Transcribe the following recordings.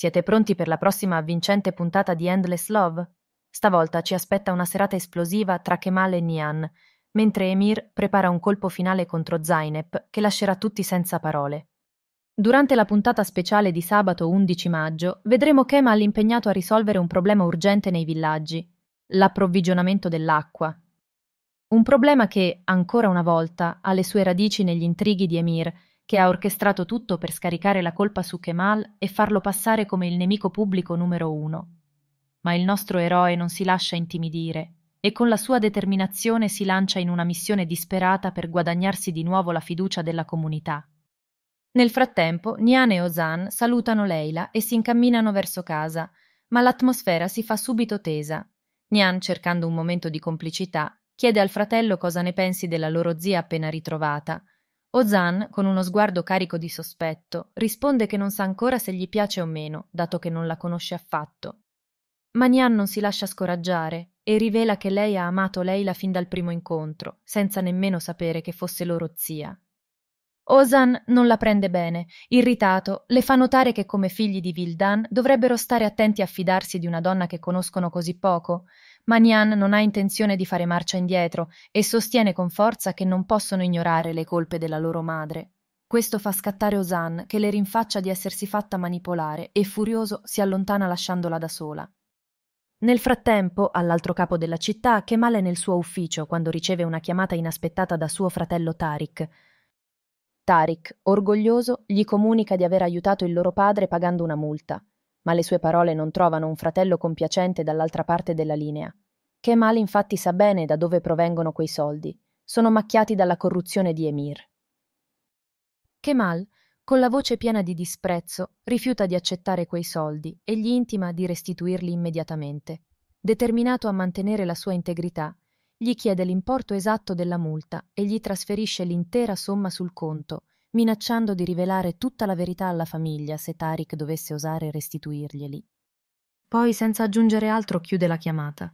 Siete pronti per la prossima avvincente puntata di Endless Love? Stavolta ci aspetta una serata esplosiva tra Kemal e Nian, mentre Emir prepara un colpo finale contro Zainep che lascerà tutti senza parole. Durante la puntata speciale di sabato 11 maggio vedremo Kemal impegnato a risolvere un problema urgente nei villaggi, l'approvvigionamento dell'acqua. Un problema che, ancora una volta, ha le sue radici negli intrighi di Emir che ha orchestrato tutto per scaricare la colpa su Kemal e farlo passare come il nemico pubblico numero uno. Ma il nostro eroe non si lascia intimidire e con la sua determinazione si lancia in una missione disperata per guadagnarsi di nuovo la fiducia della comunità. Nel frattempo, Nian e Ozan salutano Leila e si incamminano verso casa, ma l'atmosfera si fa subito tesa. Nian, cercando un momento di complicità, chiede al fratello cosa ne pensi della loro zia appena ritrovata, Ozan, con uno sguardo carico di sospetto, risponde che non sa ancora se gli piace o meno, dato che non la conosce affatto. Ma Nian non si lascia scoraggiare e rivela che lei ha amato Leila fin dal primo incontro, senza nemmeno sapere che fosse loro zia. Ozan non la prende bene, irritato, le fa notare che come figli di Vildan dovrebbero stare attenti a fidarsi di una donna che conoscono così poco ma Nian non ha intenzione di fare marcia indietro e sostiene con forza che non possono ignorare le colpe della loro madre. Questo fa scattare Osan, che le rinfaccia di essersi fatta manipolare e furioso si allontana lasciandola da sola. Nel frattempo, all'altro capo della città, Kemal è nel suo ufficio quando riceve una chiamata inaspettata da suo fratello Tarik. Tarik, orgoglioso, gli comunica di aver aiutato il loro padre pagando una multa ma le sue parole non trovano un fratello compiacente dall'altra parte della linea. Kemal infatti sa bene da dove provengono quei soldi. Sono macchiati dalla corruzione di Emir. Kemal, con la voce piena di disprezzo, rifiuta di accettare quei soldi e gli intima di restituirli immediatamente. Determinato a mantenere la sua integrità, gli chiede l'importo esatto della multa e gli trasferisce l'intera somma sul conto, minacciando di rivelare tutta la verità alla famiglia se Tarik dovesse osare restituirglieli. Poi, senza aggiungere altro, chiude la chiamata.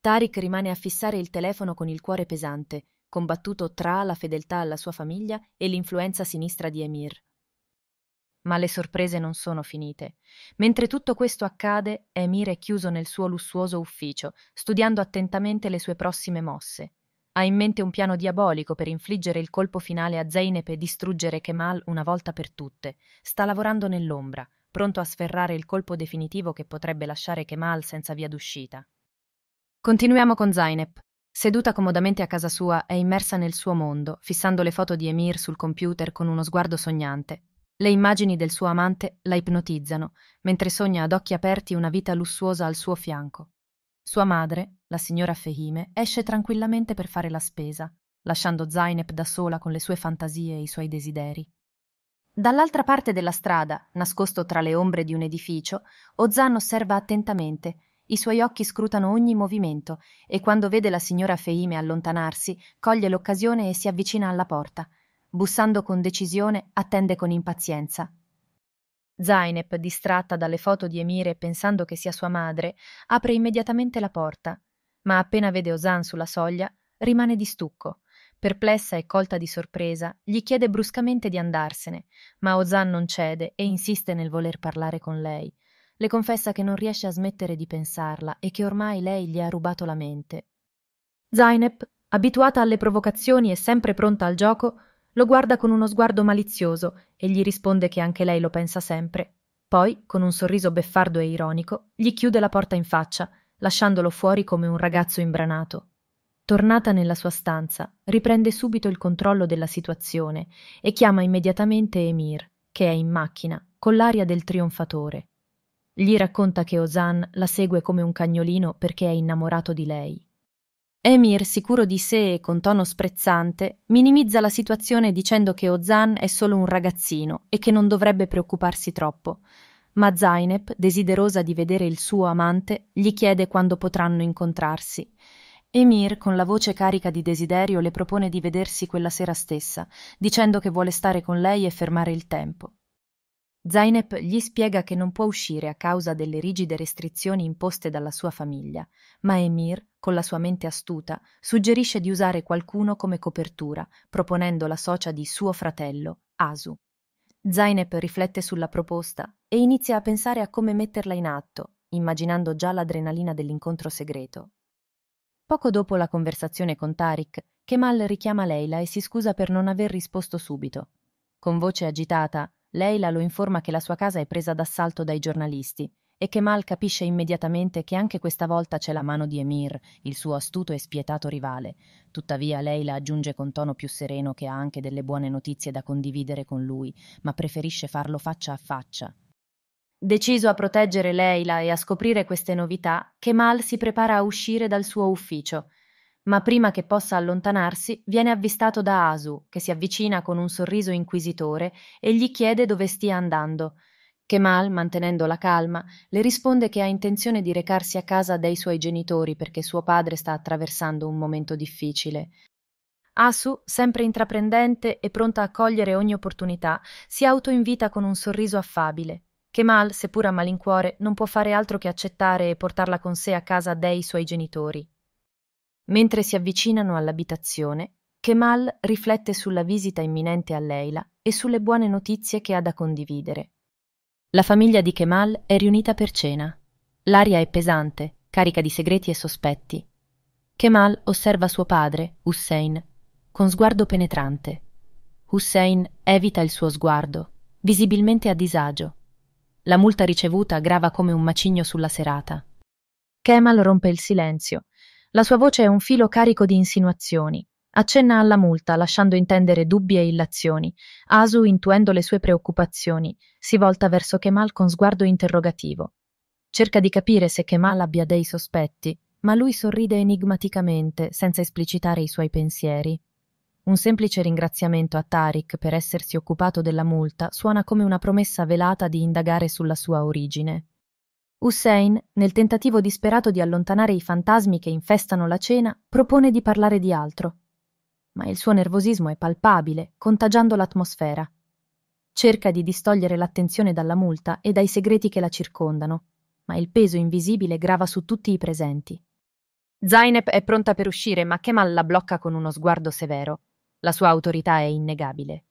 Tarik rimane a fissare il telefono con il cuore pesante, combattuto tra la fedeltà alla sua famiglia e l'influenza sinistra di Emir. Ma le sorprese non sono finite. Mentre tutto questo accade, Emir è chiuso nel suo lussuoso ufficio, studiando attentamente le sue prossime mosse. Ha in mente un piano diabolico per infliggere il colpo finale a Zeynep e distruggere Kemal una volta per tutte. Sta lavorando nell'ombra, pronto a sferrare il colpo definitivo che potrebbe lasciare Kemal senza via d'uscita. Continuiamo con Zeynep. Seduta comodamente a casa sua, è immersa nel suo mondo, fissando le foto di Emir sul computer con uno sguardo sognante. Le immagini del suo amante la ipnotizzano, mentre sogna ad occhi aperti una vita lussuosa al suo fianco. Sua madre, la signora Fehime esce tranquillamente per fare la spesa, lasciando Zainep da sola con le sue fantasie e i suoi desideri. Dall'altra parte della strada, nascosto tra le ombre di un edificio, Ozan osserva attentamente, i suoi occhi scrutano ogni movimento e quando vede la signora Feime allontanarsi, coglie l'occasione e si avvicina alla porta. Bussando con decisione, attende con impazienza. Zainep, distratta dalle foto di Emire e pensando che sia sua madre, apre immediatamente la porta ma appena vede Osan sulla soglia, rimane di stucco. Perplessa e colta di sorpresa, gli chiede bruscamente di andarsene, ma Osan non cede e insiste nel voler parlare con lei. Le confessa che non riesce a smettere di pensarla e che ormai lei gli ha rubato la mente. Zainep, abituata alle provocazioni e sempre pronta al gioco, lo guarda con uno sguardo malizioso e gli risponde che anche lei lo pensa sempre. Poi, con un sorriso beffardo e ironico, gli chiude la porta in faccia lasciandolo fuori come un ragazzo imbranato. Tornata nella sua stanza, riprende subito il controllo della situazione e chiama immediatamente Emir, che è in macchina, con l'aria del trionfatore. Gli racconta che Ozan la segue come un cagnolino perché è innamorato di lei. Emir, sicuro di sé e con tono sprezzante, minimizza la situazione dicendo che Ozan è solo un ragazzino e che non dovrebbe preoccuparsi troppo, ma Zainep, desiderosa di vedere il suo amante, gli chiede quando potranno incontrarsi. Emir, con la voce carica di desiderio, le propone di vedersi quella sera stessa, dicendo che vuole stare con lei e fermare il tempo. Zainep gli spiega che non può uscire a causa delle rigide restrizioni imposte dalla sua famiglia, ma Emir, con la sua mente astuta, suggerisce di usare qualcuno come copertura, proponendo la socia di suo fratello, Asu. Zainep riflette sulla proposta e inizia a pensare a come metterla in atto, immaginando già l'adrenalina dell'incontro segreto. Poco dopo la conversazione con Tarik, Kemal richiama Leila e si scusa per non aver risposto subito. Con voce agitata, Leila lo informa che la sua casa è presa d'assalto dai giornalisti e Kemal capisce immediatamente che anche questa volta c'è la mano di Emir, il suo astuto e spietato rivale. Tuttavia lei la aggiunge con tono più sereno che ha anche delle buone notizie da condividere con lui, ma preferisce farlo faccia a faccia. Deciso a proteggere Leila e a scoprire queste novità, Kemal si prepara a uscire dal suo ufficio ma prima che possa allontanarsi viene avvistato da Asu, che si avvicina con un sorriso inquisitore e gli chiede dove stia andando. Kemal, mantenendo la calma, le risponde che ha intenzione di recarsi a casa dei suoi genitori perché suo padre sta attraversando un momento difficile. Asu, sempre intraprendente e pronta a cogliere ogni opportunità, si autoinvita con un sorriso affabile. Kemal, seppur a malincuore, non può fare altro che accettare e portarla con sé a casa dei suoi genitori. Mentre si avvicinano all'abitazione, Kemal riflette sulla visita imminente a Leila e sulle buone notizie che ha da condividere. La famiglia di Kemal è riunita per cena. L'aria è pesante, carica di segreti e sospetti. Kemal osserva suo padre, Hussein, con sguardo penetrante. Hussein evita il suo sguardo, visibilmente a disagio. La multa ricevuta grava come un macigno sulla serata. Kemal rompe il silenzio. La sua voce è un filo carico di insinuazioni. Accenna alla multa, lasciando intendere dubbi e illazioni. Asu, intuendo le sue preoccupazioni, si volta verso Kemal con sguardo interrogativo. Cerca di capire se Kemal abbia dei sospetti, ma lui sorride enigmaticamente, senza esplicitare i suoi pensieri. Un semplice ringraziamento a Tariq per essersi occupato della multa suona come una promessa velata di indagare sulla sua origine. Hussein, nel tentativo disperato di allontanare i fantasmi che infestano la cena, propone di parlare di altro, ma il suo nervosismo è palpabile, contagiando l'atmosfera. Cerca di distogliere l'attenzione dalla multa e dai segreti che la circondano, ma il peso invisibile grava su tutti i presenti. Zainep è pronta per uscire, ma Kemal la blocca con uno sguardo severo. La sua autorità è innegabile.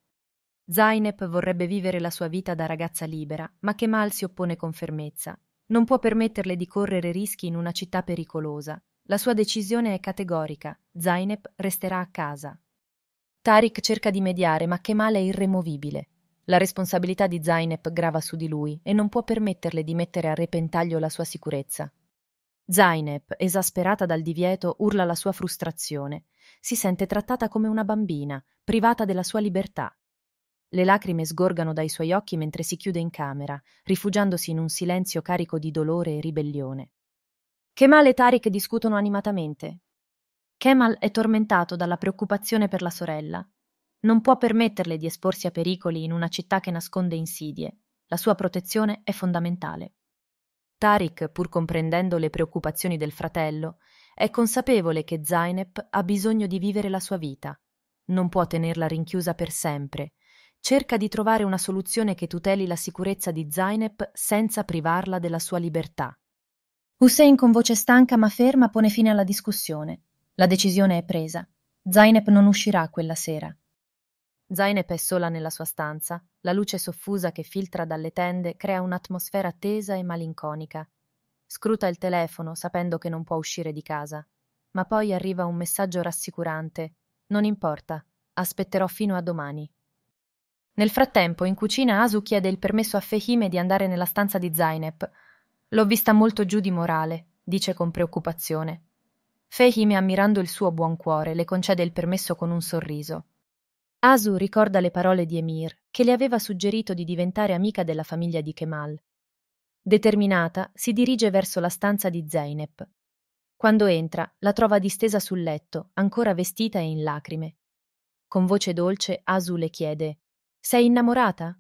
Zainep vorrebbe vivere la sua vita da ragazza libera, ma Kemal si oppone con fermezza. Non può permetterle di correre rischi in una città pericolosa. La sua decisione è categorica, Zainep resterà a casa. Tariq cerca di mediare, ma Kemal è irremovibile. La responsabilità di Zainep grava su di lui e non può permetterle di mettere a repentaglio la sua sicurezza. Zainep, esasperata dal divieto, urla la sua frustrazione. Si sente trattata come una bambina, privata della sua libertà. Le lacrime sgorgano dai suoi occhi mentre si chiude in camera, rifugiandosi in un silenzio carico di dolore e ribellione. Kemal e Tariq discutono animatamente. Kemal è tormentato dalla preoccupazione per la sorella. Non può permetterle di esporsi a pericoli in una città che nasconde insidie. La sua protezione è fondamentale. Tariq, pur comprendendo le preoccupazioni del fratello, è consapevole che Zainab ha bisogno di vivere la sua vita. Non può tenerla rinchiusa per sempre. Cerca di trovare una soluzione che tuteli la sicurezza di Zainab senza privarla della sua libertà. Hussein con voce stanca ma ferma pone fine alla discussione. La decisione è presa. Zainep non uscirà quella sera. Zainep è sola nella sua stanza, la luce soffusa che filtra dalle tende crea un'atmosfera tesa e malinconica. Scruta il telefono sapendo che non può uscire di casa, ma poi arriva un messaggio rassicurante. Non importa, aspetterò fino a domani. Nel frattempo, in cucina Asu chiede il permesso a Fehime di andare nella stanza di Zainep, L'ho vista molto giù di morale, dice con preoccupazione. Fehime, ammirando il suo buon cuore, le concede il permesso con un sorriso. Asu ricorda le parole di Emir, che le aveva suggerito di diventare amica della famiglia di Kemal. Determinata, si dirige verso la stanza di Zeynep. Quando entra, la trova distesa sul letto, ancora vestita e in lacrime. Con voce dolce, Asu le chiede: Sei innamorata?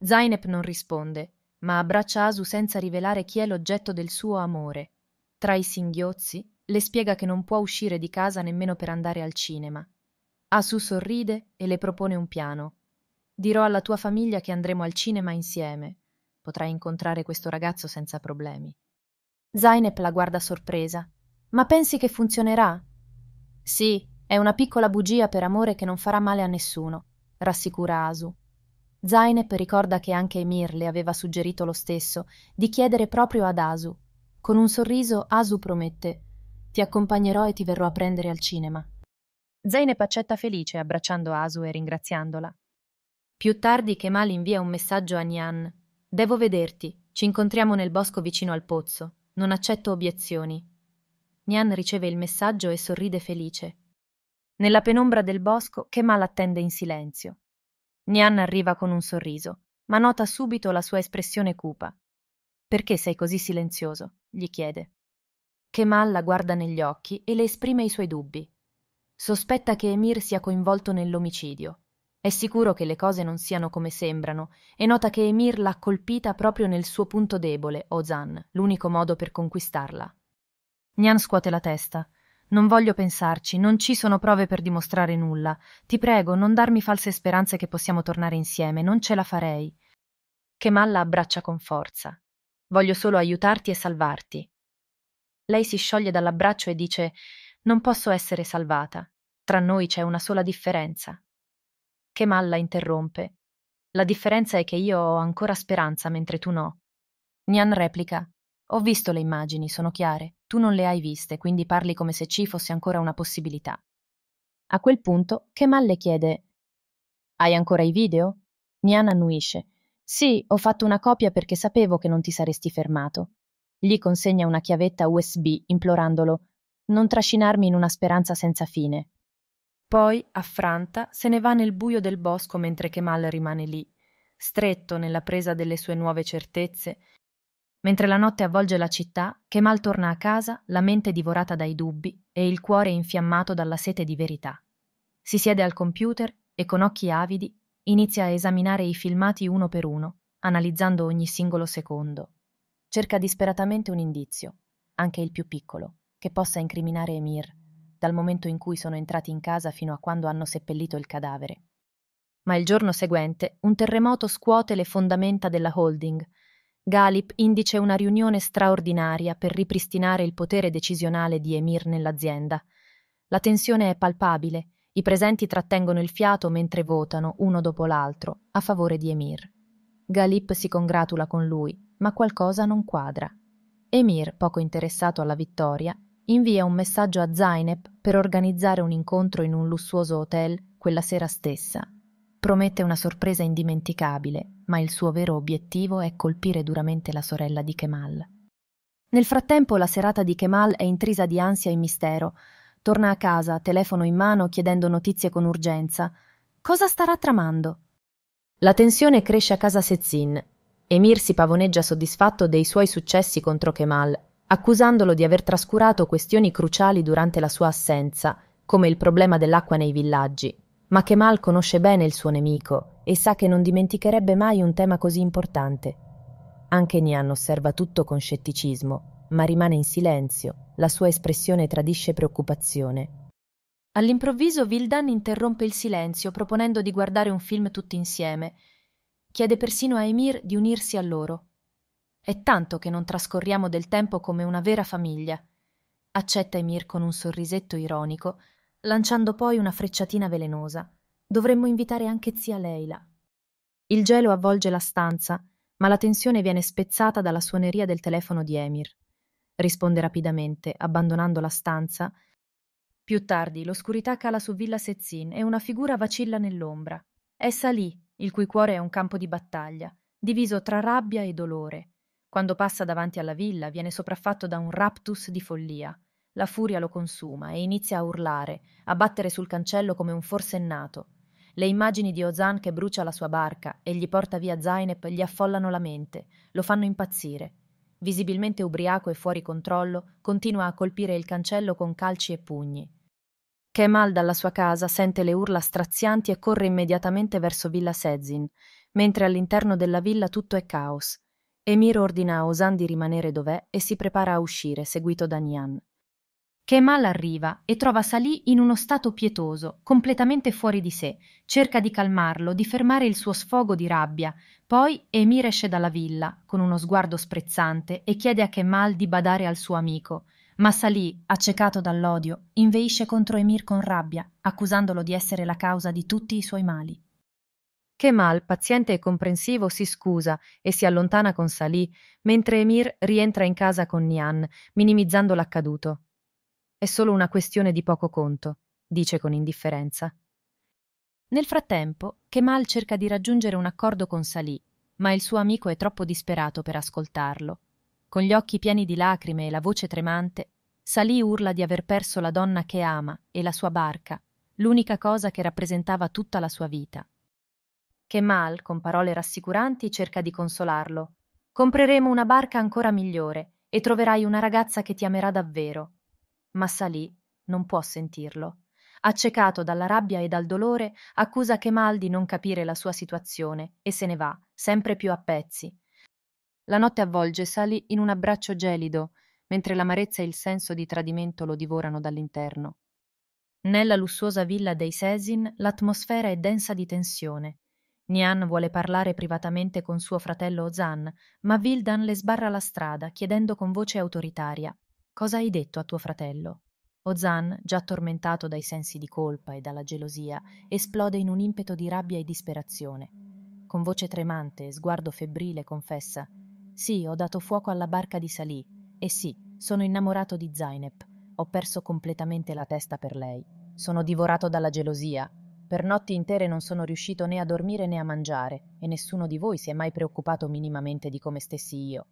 Zeynep non risponde ma abbraccia Asu senza rivelare chi è l'oggetto del suo amore. Tra i singhiozzi, le spiega che non può uscire di casa nemmeno per andare al cinema. Asu sorride e le propone un piano. Dirò alla tua famiglia che andremo al cinema insieme. Potrai incontrare questo ragazzo senza problemi. Zainep la guarda sorpresa. Ma pensi che funzionerà? Sì, è una piccola bugia per amore che non farà male a nessuno, rassicura Asu. Zainep ricorda che anche Emir le aveva suggerito lo stesso, di chiedere proprio ad Asu. Con un sorriso Asu promette «Ti accompagnerò e ti verrò a prendere al cinema». Zainep accetta felice abbracciando Asu e ringraziandola. Più tardi Kemal invia un messaggio a Nian. «Devo vederti, ci incontriamo nel bosco vicino al pozzo, non accetto obiezioni». Nian riceve il messaggio e sorride felice. Nella penombra del bosco Kemal attende in silenzio. Nian arriva con un sorriso, ma nota subito la sua espressione cupa. Perché sei così silenzioso? gli chiede. Kemal la guarda negli occhi e le esprime i suoi dubbi. Sospetta che Emir sia coinvolto nell'omicidio. È sicuro che le cose non siano come sembrano e nota che Emir l'ha colpita proprio nel suo punto debole, Ozan, l'unico modo per conquistarla. Nian scuote la testa non voglio pensarci, non ci sono prove per dimostrare nulla. Ti prego, non darmi false speranze che possiamo tornare insieme, non ce la farei. Kemal la abbraccia con forza. Voglio solo aiutarti e salvarti. Lei si scioglie dall'abbraccio e dice Non posso essere salvata. Tra noi c'è una sola differenza. Kemal la interrompe. La differenza è che io ho ancora speranza mentre tu no. Nian replica Ho visto le immagini, sono chiare tu non le hai viste, quindi parli come se ci fosse ancora una possibilità. A quel punto Kemal le chiede Hai ancora i video? Nian annuisce. Sì, ho fatto una copia perché sapevo che non ti saresti fermato. Gli consegna una chiavetta USB implorandolo Non trascinarmi in una speranza senza fine. Poi, affranta, se ne va nel buio del bosco mentre Kemal rimane lì, stretto nella presa delle sue nuove certezze, Mentre la notte avvolge la città, Kemal torna a casa, la mente divorata dai dubbi e il cuore infiammato dalla sete di verità. Si siede al computer e con occhi avidi inizia a esaminare i filmati uno per uno, analizzando ogni singolo secondo. Cerca disperatamente un indizio, anche il più piccolo, che possa incriminare Emir, dal momento in cui sono entrati in casa fino a quando hanno seppellito il cadavere. Ma il giorno seguente un terremoto scuote le fondamenta della holding Galip indice una riunione straordinaria per ripristinare il potere decisionale di Emir nell'azienda. La tensione è palpabile, i presenti trattengono il fiato mentre votano, uno dopo l'altro, a favore di Emir. Galip si congratula con lui, ma qualcosa non quadra. Emir, poco interessato alla vittoria, invia un messaggio a Zainep per organizzare un incontro in un lussuoso hotel quella sera stessa Promette una sorpresa indimenticabile, ma il suo vero obiettivo è colpire duramente la sorella di Kemal. Nel frattempo la serata di Kemal è intrisa di ansia e mistero. Torna a casa, telefono in mano, chiedendo notizie con urgenza. Cosa starà tramando? La tensione cresce a casa Sezin. Emir si pavoneggia soddisfatto dei suoi successi contro Kemal, accusandolo di aver trascurato questioni cruciali durante la sua assenza, come il problema dell'acqua nei villaggi, ma Kemal conosce bene il suo nemico e sa che non dimenticherebbe mai un tema così importante. Anche Nian osserva tutto con scetticismo, ma rimane in silenzio, la sua espressione tradisce preoccupazione. All'improvviso Vildan interrompe il silenzio proponendo di guardare un film tutti insieme. Chiede persino a Emir di unirsi a loro. È tanto che non trascorriamo del tempo come una vera famiglia. Accetta Emir con un sorrisetto ironico, lanciando poi una frecciatina velenosa. Dovremmo invitare anche zia Leila. Il gelo avvolge la stanza, ma la tensione viene spezzata dalla suoneria del telefono di Emir. Risponde rapidamente, abbandonando la stanza. Più tardi l'oscurità cala su Villa Sezzin e una figura vacilla nell'ombra. È Salì, il cui cuore è un campo di battaglia, diviso tra rabbia e dolore. Quando passa davanti alla villa viene sopraffatto da un raptus di follia la furia lo consuma e inizia a urlare, a battere sul cancello come un forsennato. Le immagini di Ozan che brucia la sua barca e gli porta via Zainep gli affollano la mente, lo fanno impazzire. Visibilmente ubriaco e fuori controllo, continua a colpire il cancello con calci e pugni. Kemal dalla sua casa sente le urla strazianti e corre immediatamente verso Villa Sezin, mentre all'interno della villa tutto è caos. Emir ordina a Ozan di rimanere dov'è e si prepara a uscire, seguito da Nian. Kemal arriva e trova Salì in uno stato pietoso, completamente fuori di sé, cerca di calmarlo, di fermare il suo sfogo di rabbia, poi Emir esce dalla villa, con uno sguardo sprezzante, e chiede a Kemal di badare al suo amico, ma Salì, accecato dall'odio, inveisce contro Emir con rabbia, accusandolo di essere la causa di tutti i suoi mali. Kemal, paziente e comprensivo, si scusa e si allontana con Salì, mentre Emir rientra in casa con Nian, minimizzando l'accaduto. È solo una questione di poco conto, dice con indifferenza. Nel frattempo, Kemal cerca di raggiungere un accordo con Salì, ma il suo amico è troppo disperato per ascoltarlo. Con gli occhi pieni di lacrime e la voce tremante, Salì urla di aver perso la donna che ama e la sua barca, l'unica cosa che rappresentava tutta la sua vita. Kemal, con parole rassicuranti, cerca di consolarlo. Compreremo una barca ancora migliore e troverai una ragazza che ti amerà davvero. Ma Salì non può sentirlo. Accecato dalla rabbia e dal dolore, accusa Kemal di non capire la sua situazione e se ne va, sempre più a pezzi. La notte avvolge Salì in un abbraccio gelido, mentre l'amarezza e il senso di tradimento lo divorano dall'interno. Nella lussuosa villa dei Sesin l'atmosfera è densa di tensione. Nian vuole parlare privatamente con suo fratello Ozan, ma Vildan le sbarra la strada, chiedendo con voce autoritaria Cosa hai detto a tuo fratello? Ozan, già tormentato dai sensi di colpa e dalla gelosia, esplode in un impeto di rabbia e disperazione. Con voce tremante e sguardo febbrile confessa: Sì, ho dato fuoco alla barca di Salì, e sì, sono innamorato di Zainep. Ho perso completamente la testa per lei. Sono divorato dalla gelosia. Per notti intere non sono riuscito né a dormire né a mangiare, e nessuno di voi si è mai preoccupato minimamente di come stessi io.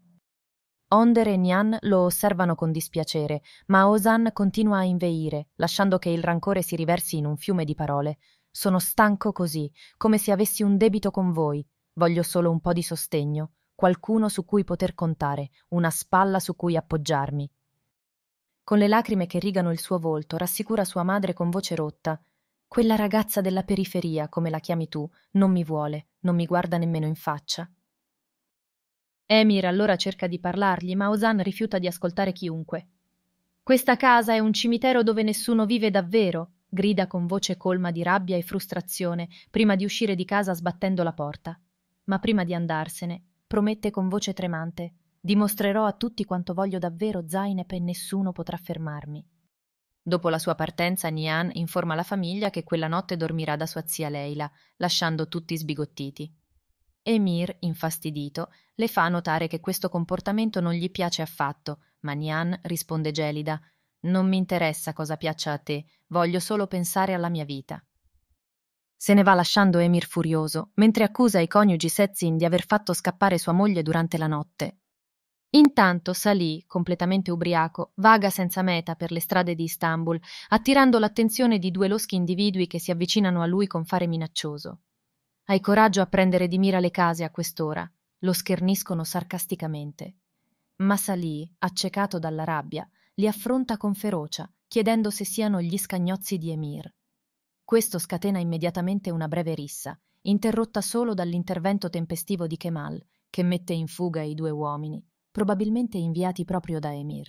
Onder e Nian lo osservano con dispiacere, ma Osan continua a inveire, lasciando che il rancore si riversi in un fiume di parole. Sono stanco così, come se avessi un debito con voi. Voglio solo un po' di sostegno, qualcuno su cui poter contare, una spalla su cui appoggiarmi. Con le lacrime che rigano il suo volto, rassicura sua madre con voce rotta. Quella ragazza della periferia, come la chiami tu, non mi vuole, non mi guarda nemmeno in faccia, Emir allora cerca di parlargli, ma Ozan rifiuta di ascoltare chiunque. Questa casa è un cimitero dove nessuno vive davvero, grida con voce colma di rabbia e frustrazione, prima di uscire di casa sbattendo la porta. Ma prima di andarsene, promette con voce tremante: Dimostrerò a tutti quanto voglio davvero Zainep e nessuno potrà fermarmi. Dopo la sua partenza, Nian informa la famiglia che quella notte dormirà da sua zia Leila, lasciando tutti sbigottiti. Emir, infastidito, le fa notare che questo comportamento non gli piace affatto, ma Nian risponde gelida: Non mi interessa cosa piaccia a te, voglio solo pensare alla mia vita. Se ne va lasciando Emir furioso, mentre accusa i coniugi Setzin di aver fatto scappare sua moglie durante la notte. Intanto Salì, completamente ubriaco, vaga senza meta per le strade di Istanbul, attirando l'attenzione di due loschi individui che si avvicinano a lui con fare minaccioso. Hai coraggio a prendere di mira le case a quest'ora, lo scherniscono sarcasticamente. Ma Salì, accecato dalla rabbia, li affronta con ferocia, chiedendo se siano gli scagnozzi di Emir. Questo scatena immediatamente una breve rissa, interrotta solo dall'intervento tempestivo di Kemal, che mette in fuga i due uomini, probabilmente inviati proprio da Emir.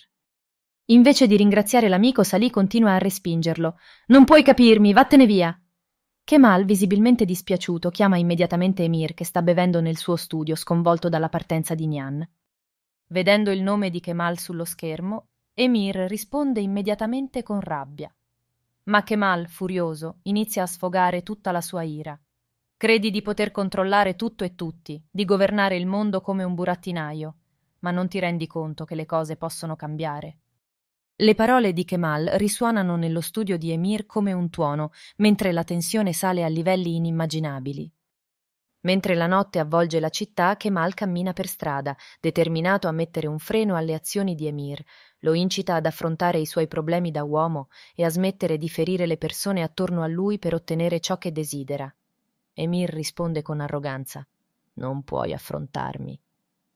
Invece di ringraziare l'amico, Salì continua a respingerlo. Non puoi capirmi, vattene via! Kemal, visibilmente dispiaciuto, chiama immediatamente Emir che sta bevendo nel suo studio, sconvolto dalla partenza di Nian. Vedendo il nome di Kemal sullo schermo, Emir risponde immediatamente con rabbia. Ma Kemal, furioso, inizia a sfogare tutta la sua ira. Credi di poter controllare tutto e tutti, di governare il mondo come un burattinaio, ma non ti rendi conto che le cose possono cambiare. Le parole di Kemal risuonano nello studio di Emir come un tuono, mentre la tensione sale a livelli inimmaginabili. Mentre la notte avvolge la città, Kemal cammina per strada, determinato a mettere un freno alle azioni di Emir. Lo incita ad affrontare i suoi problemi da uomo e a smettere di ferire le persone attorno a lui per ottenere ciò che desidera. Emir risponde con arroganza: Non puoi affrontarmi.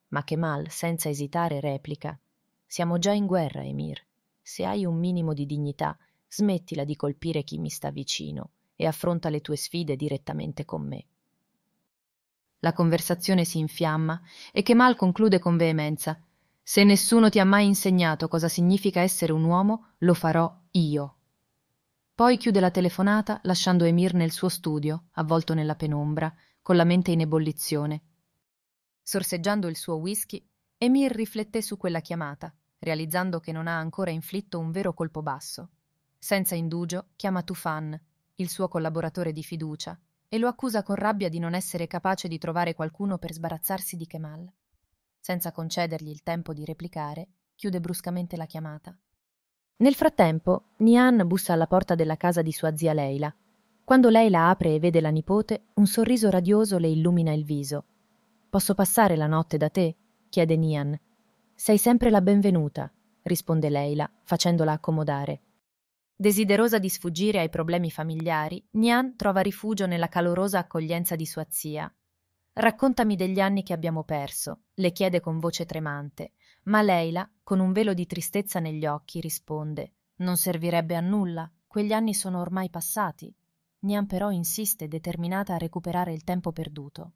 Ma Kemal, senza esitare, replica: Siamo già in guerra, Emir se hai un minimo di dignità, smettila di colpire chi mi sta vicino e affronta le tue sfide direttamente con me. La conversazione si infiamma e Kemal conclude con veemenza. Se nessuno ti ha mai insegnato cosa significa essere un uomo, lo farò io. Poi chiude la telefonata lasciando Emir nel suo studio, avvolto nella penombra, con la mente in ebollizione. Sorseggiando il suo whisky, Emir rifletté su quella chiamata realizzando che non ha ancora inflitto un vero colpo basso. Senza indugio chiama Tufan, il suo collaboratore di fiducia, e lo accusa con rabbia di non essere capace di trovare qualcuno per sbarazzarsi di Kemal. Senza concedergli il tempo di replicare, chiude bruscamente la chiamata. Nel frattempo, Nian bussa alla porta della casa di sua zia Leila. Quando lei la apre e vede la nipote, un sorriso radioso le illumina il viso. Posso passare la notte da te? chiede Nian, sei sempre la benvenuta, risponde Leila, facendola accomodare. Desiderosa di sfuggire ai problemi familiari, Nian trova rifugio nella calorosa accoglienza di sua zia. Raccontami degli anni che abbiamo perso, le chiede con voce tremante, ma Leila, con un velo di tristezza negli occhi, risponde Non servirebbe a nulla, quegli anni sono ormai passati. Nian però insiste, determinata a recuperare il tempo perduto.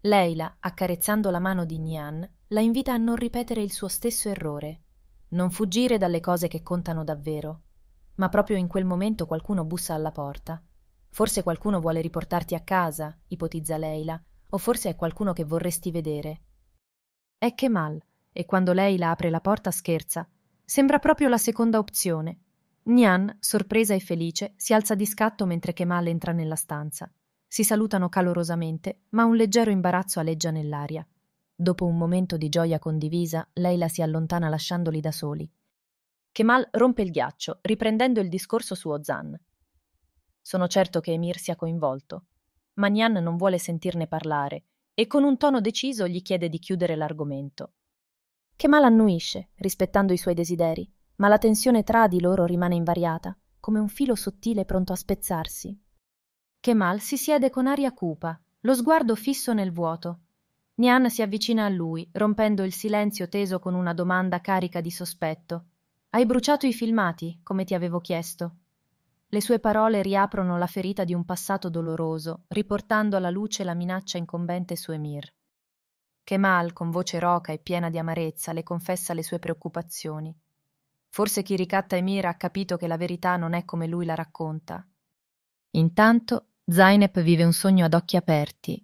Leila, accarezzando la mano di Nian, la invita a non ripetere il suo stesso errore, non fuggire dalle cose che contano davvero. Ma proprio in quel momento qualcuno bussa alla porta. Forse qualcuno vuole riportarti a casa, ipotizza Leila, o forse è qualcuno che vorresti vedere. È Kemal, e quando Leila apre la porta scherza. Sembra proprio la seconda opzione. Nian, sorpresa e felice, si alza di scatto mentre Kemal entra nella stanza. Si salutano calorosamente, ma un leggero imbarazzo aleggia nell'aria. Dopo un momento di gioia condivisa, Leila si allontana lasciandoli da soli. Kemal rompe il ghiaccio, riprendendo il discorso su Ozan. Sono certo che Emir sia coinvolto. ma Nian non vuole sentirne parlare e con un tono deciso gli chiede di chiudere l'argomento. Kemal annuisce, rispettando i suoi desideri, ma la tensione tra di loro rimane invariata, come un filo sottile pronto a spezzarsi. Kemal si siede con aria cupa, lo sguardo fisso nel vuoto, Nian si avvicina a lui, rompendo il silenzio teso con una domanda carica di sospetto. Hai bruciato i filmati, come ti avevo chiesto. Le sue parole riaprono la ferita di un passato doloroso, riportando alla luce la minaccia incombente su Emir. Kemal, con voce roca e piena di amarezza, le confessa le sue preoccupazioni. Forse chi ricatta Emir ha capito che la verità non è come lui la racconta. Intanto, Zainep vive un sogno ad occhi aperti,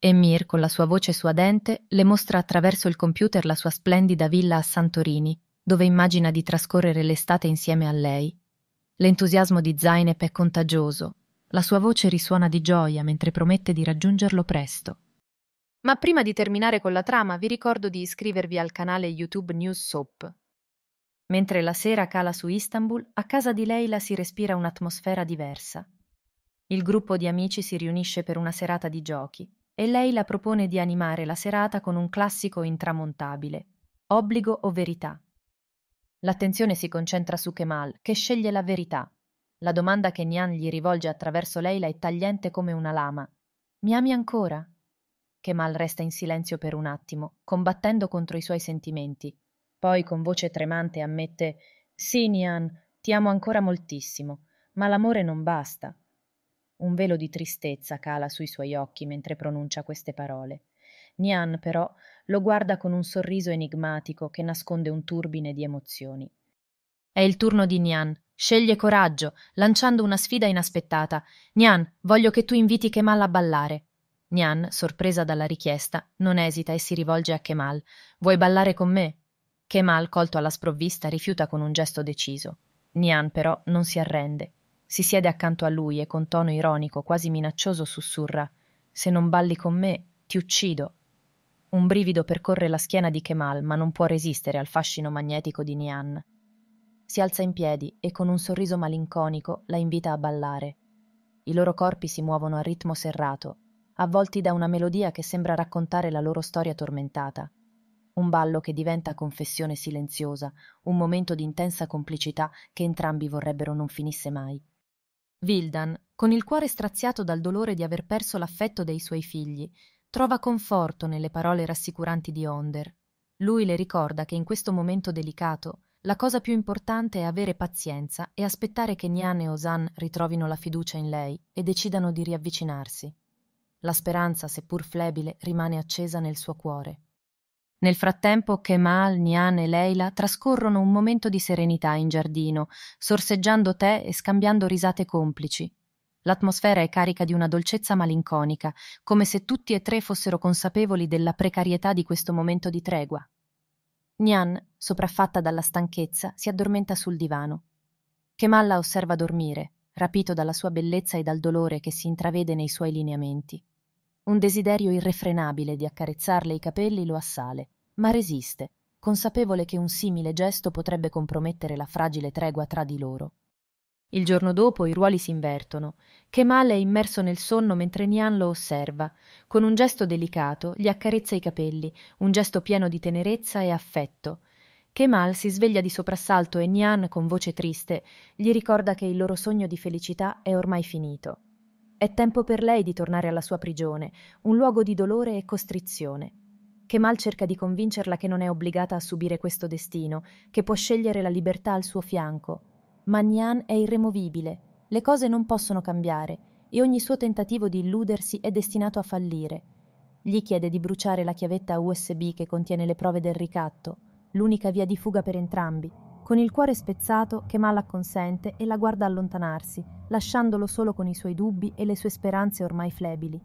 Emir, con la sua voce suadente, le mostra attraverso il computer la sua splendida villa a Santorini, dove immagina di trascorrere l'estate insieme a lei. L'entusiasmo di Zainep è contagioso. La sua voce risuona di gioia mentre promette di raggiungerlo presto. Ma prima di terminare con la trama, vi ricordo di iscrivervi al canale YouTube News Soap. Mentre la sera cala su Istanbul, a casa di Leila si respira un'atmosfera diversa. Il gruppo di amici si riunisce per una serata di giochi e lei la propone di animare la serata con un classico intramontabile, Obbligo o verità. L'attenzione si concentra su Kemal, che sceglie la verità. La domanda che Nian gli rivolge attraverso Leila è tagliente come una lama. Mi ami ancora? Kemal resta in silenzio per un attimo, combattendo contro i suoi sentimenti. Poi con voce tremante ammette Sì, Nian, ti amo ancora moltissimo, ma l'amore non basta. Un velo di tristezza cala sui suoi occhi mentre pronuncia queste parole. Nian, però, lo guarda con un sorriso enigmatico che nasconde un turbine di emozioni. È il turno di Nian. Sceglie coraggio, lanciando una sfida inaspettata. Nian, voglio che tu inviti Kemal a ballare. Nian, sorpresa dalla richiesta, non esita e si rivolge a Kemal. Vuoi ballare con me? Kemal, colto alla sprovvista, rifiuta con un gesto deciso. Nian, però, non si arrende. Si siede accanto a lui e con tono ironico, quasi minaccioso, sussurra Se non balli con me, ti uccido. Un brivido percorre la schiena di Kemal, ma non può resistere al fascino magnetico di Nian. Si alza in piedi e con un sorriso malinconico la invita a ballare. I loro corpi si muovono a ritmo serrato, avvolti da una melodia che sembra raccontare la loro storia tormentata. Un ballo che diventa confessione silenziosa, un momento di intensa complicità che entrambi vorrebbero non finisse mai. Vildan, con il cuore straziato dal dolore di aver perso l'affetto dei suoi figli, trova conforto nelle parole rassicuranti di Onder. Lui le ricorda che in questo momento delicato la cosa più importante è avere pazienza e aspettare che Nian e Osan ritrovino la fiducia in lei e decidano di riavvicinarsi. La speranza, seppur flebile, rimane accesa nel suo cuore. Nel frattempo Kemal, Nian e Leila trascorrono un momento di serenità in giardino, sorseggiando tè e scambiando risate complici. L'atmosfera è carica di una dolcezza malinconica, come se tutti e tre fossero consapevoli della precarietà di questo momento di tregua. Nian, sopraffatta dalla stanchezza, si addormenta sul divano. Kemal la osserva dormire, rapito dalla sua bellezza e dal dolore che si intravede nei suoi lineamenti. Un desiderio irrefrenabile di accarezzarle i capelli lo assale, ma resiste, consapevole che un simile gesto potrebbe compromettere la fragile tregua tra di loro. Il giorno dopo i ruoli si invertono. Kemal è immerso nel sonno mentre Nian lo osserva. Con un gesto delicato gli accarezza i capelli, un gesto pieno di tenerezza e affetto. Kemal si sveglia di soprassalto e Nian, con voce triste, gli ricorda che il loro sogno di felicità è ormai finito. È tempo per lei di tornare alla sua prigione, un luogo di dolore e costrizione. Kemal cerca di convincerla che non è obbligata a subire questo destino, che può scegliere la libertà al suo fianco. Ma Nian è irremovibile, le cose non possono cambiare e ogni suo tentativo di illudersi è destinato a fallire. Gli chiede di bruciare la chiavetta USB che contiene le prove del ricatto, l'unica via di fuga per entrambi con il cuore spezzato Kemal acconsente e la guarda allontanarsi, lasciandolo solo con i suoi dubbi e le sue speranze ormai flebili.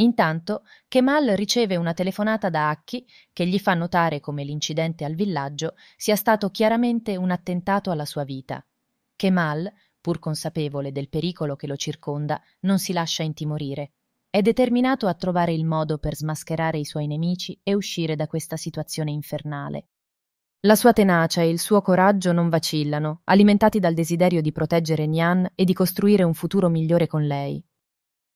Intanto Kemal riceve una telefonata da Aki che gli fa notare come l'incidente al villaggio sia stato chiaramente un attentato alla sua vita. Kemal, pur consapevole del pericolo che lo circonda, non si lascia intimorire. È determinato a trovare il modo per smascherare i suoi nemici e uscire da questa situazione infernale. La sua tenacia e il suo coraggio non vacillano, alimentati dal desiderio di proteggere Nian e di costruire un futuro migliore con lei.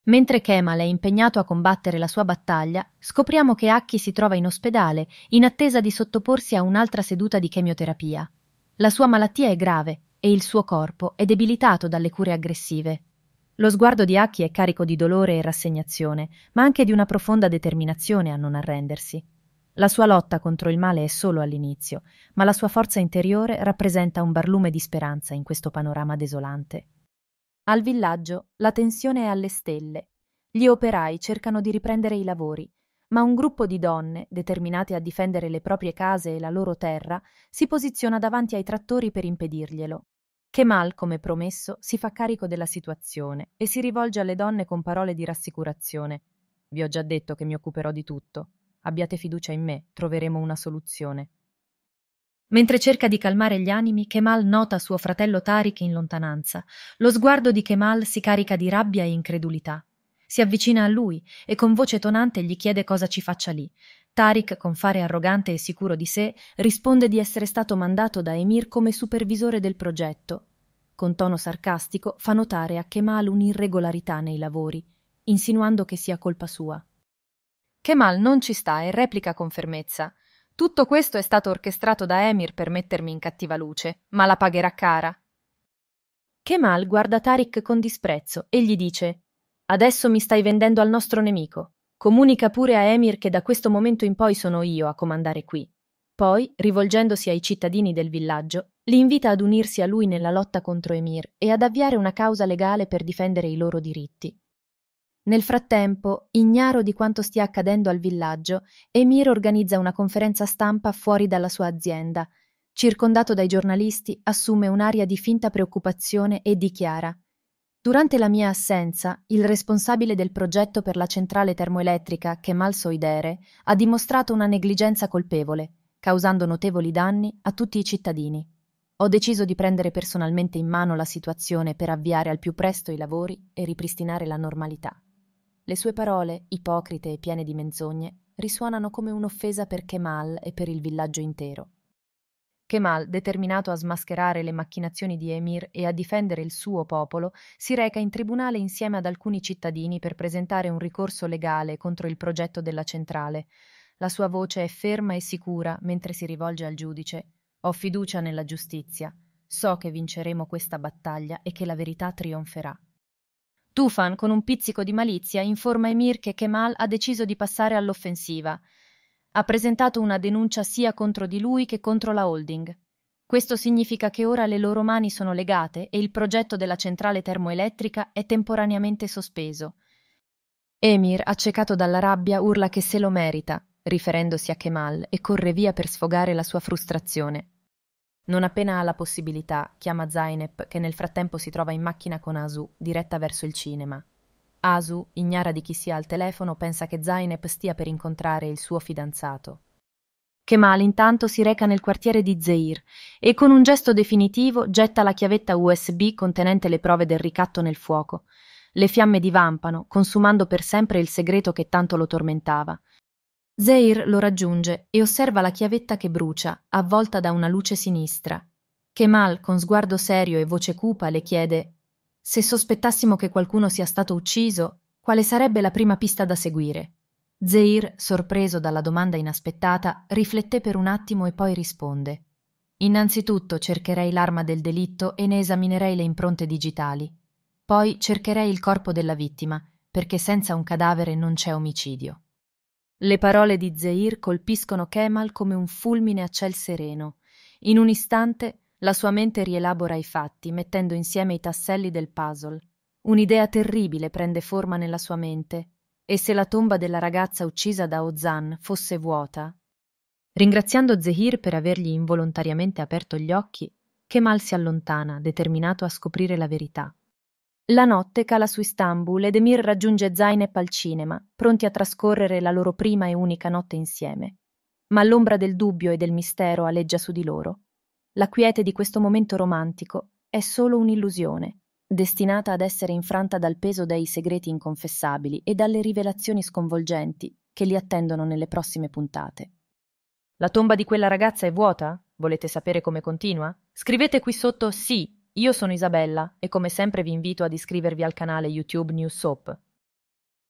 Mentre Kemal è impegnato a combattere la sua battaglia, scopriamo che Aki si trova in ospedale in attesa di sottoporsi a un'altra seduta di chemioterapia. La sua malattia è grave e il suo corpo è debilitato dalle cure aggressive. Lo sguardo di Aki è carico di dolore e rassegnazione, ma anche di una profonda determinazione a non arrendersi. La sua lotta contro il male è solo all'inizio, ma la sua forza interiore rappresenta un barlume di speranza in questo panorama desolante. Al villaggio la tensione è alle stelle. Gli operai cercano di riprendere i lavori, ma un gruppo di donne, determinate a difendere le proprie case e la loro terra, si posiziona davanti ai trattori per impedirglielo. Kemal, come promesso, si fa carico della situazione e si rivolge alle donne con parole di rassicurazione. Vi ho già detto che mi occuperò di tutto. Abbiate fiducia in me, troveremo una soluzione. Mentre cerca di calmare gli animi, Kemal nota suo fratello Tariq in lontananza. Lo sguardo di Kemal si carica di rabbia e incredulità. Si avvicina a lui e con voce tonante gli chiede cosa ci faccia lì. Tariq, con fare arrogante e sicuro di sé, risponde di essere stato mandato da Emir come supervisore del progetto. Con tono sarcastico fa notare a Kemal un'irregolarità nei lavori, insinuando che sia colpa sua. Kemal non ci sta e replica con fermezza. Tutto questo è stato orchestrato da Emir per mettermi in cattiva luce, ma la pagherà cara. Kemal guarda Tariq con disprezzo e gli dice Adesso mi stai vendendo al nostro nemico. Comunica pure a Emir che da questo momento in poi sono io a comandare qui. Poi, rivolgendosi ai cittadini del villaggio, li invita ad unirsi a lui nella lotta contro Emir e ad avviare una causa legale per difendere i loro diritti. Nel frattempo, ignaro di quanto stia accadendo al villaggio, Emir organizza una conferenza stampa fuori dalla sua azienda. Circondato dai giornalisti, assume un'aria di finta preoccupazione e dichiara Durante la mia assenza, il responsabile del progetto per la centrale termoelettrica, Kemal Soidere, ha dimostrato una negligenza colpevole, causando notevoli danni a tutti i cittadini. Ho deciso di prendere personalmente in mano la situazione per avviare al più presto i lavori e ripristinare la normalità. Le sue parole, ipocrite e piene di menzogne, risuonano come un'offesa per Kemal e per il villaggio intero. Kemal, determinato a smascherare le macchinazioni di Emir e a difendere il suo popolo, si reca in tribunale insieme ad alcuni cittadini per presentare un ricorso legale contro il progetto della centrale. La sua voce è ferma e sicura mentre si rivolge al giudice. Ho fiducia nella giustizia. So che vinceremo questa battaglia e che la verità trionferà. Tufan, con un pizzico di malizia, informa Emir che Kemal ha deciso di passare all'offensiva. Ha presentato una denuncia sia contro di lui che contro la holding. Questo significa che ora le loro mani sono legate e il progetto della centrale termoelettrica è temporaneamente sospeso. Emir, accecato dalla rabbia, urla che se lo merita, riferendosi a Kemal, e corre via per sfogare la sua frustrazione. Non appena ha la possibilità, chiama Zainep, che nel frattempo si trova in macchina con Asu, diretta verso il cinema. Asu, ignara di chi sia al telefono, pensa che Zainep stia per incontrare il suo fidanzato. Kemal intanto si reca nel quartiere di Zeir e con un gesto definitivo getta la chiavetta USB contenente le prove del ricatto nel fuoco. Le fiamme divampano, consumando per sempre il segreto che tanto lo tormentava. Zeir lo raggiunge e osserva la chiavetta che brucia, avvolta da una luce sinistra. Kemal, con sguardo serio e voce cupa, le chiede «Se sospettassimo che qualcuno sia stato ucciso, quale sarebbe la prima pista da seguire?» Zeir, sorpreso dalla domanda inaspettata, rifletté per un attimo e poi risponde «Innanzitutto cercherei l'arma del delitto e ne esaminerei le impronte digitali. Poi cercherei il corpo della vittima, perché senza un cadavere non c'è omicidio». Le parole di Zahir colpiscono Kemal come un fulmine a ciel sereno. In un istante la sua mente rielabora i fatti, mettendo insieme i tasselli del puzzle. Un'idea terribile prende forma nella sua mente. E se la tomba della ragazza uccisa da Ozan fosse vuota? Ringraziando Zehir per avergli involontariamente aperto gli occhi, Kemal si allontana, determinato a scoprire la verità. La notte cala su Istanbul ed Emir raggiunge Zeynep al cinema, pronti a trascorrere la loro prima e unica notte insieme. Ma l'ombra del dubbio e del mistero aleggia su di loro. La quiete di questo momento romantico è solo un'illusione, destinata ad essere infranta dal peso dei segreti inconfessabili e dalle rivelazioni sconvolgenti che li attendono nelle prossime puntate. La tomba di quella ragazza è vuota? Volete sapere come continua? Scrivete qui sotto sì io sono Isabella e come sempre vi invito ad iscrivervi al canale YouTube News Soap.